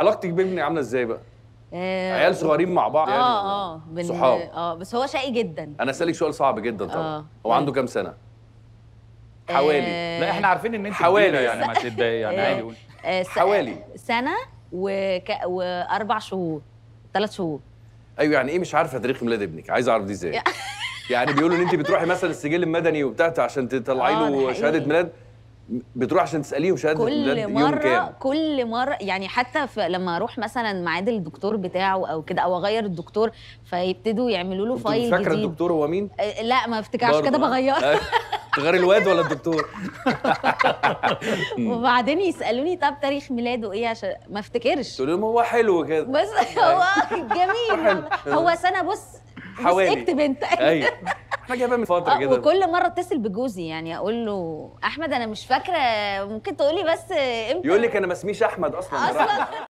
علاقتك بابني عامله ازاي بقى؟ آه عيال صغيرين مع بعض يعني اه اه بن... صحاب اه بس هو شقي جدا انا اسالك سؤال صعب جدا طبعا آه. هو عنده طيب. كام سنه؟ آه، حوالي آه لا احنا عارفين ان انت حوالي يعني ما تتضايق يعني آه، عادي آه حوالي سنه وك... واربع شهور ثلاث شهور ايوه يعني ايه مش عارفه تاريخ ميلاد ابنك عايز اعرف دي ازاي يعني بيقولوا ان انت بتروحي مثلا السجل المدني وبتاع عشان تطلعي له آه، شهاده ميلاد بتروح عشان تساليهم شهاده كل مره كام. كل مره يعني حتى لما اروح مثلا ميعاد الدكتور بتاعه او كده او اغير الدكتور فيبتدوا يعملوا له فايل جديد فاكره الدكتور هو مين؟ أه، لا ما افتكرش كده بغيره أيوة. غير الواد ولا الدكتور وبعدين يسالوني طب تاريخ ميلاده ايه عشان ما افتكرش تقول لهم هو حلو كده بس أيوة. هو جميل هو أيوة. سنه بص حوالي اكتب انت ايوه انا جايبها من فتره آه، كده وكل مره اتصل بجوزي يعني اقول له احمد انا مش فاكره ممكن تقولي بس امتى يقول لك انا ما اسميش احمد اصلا اصلا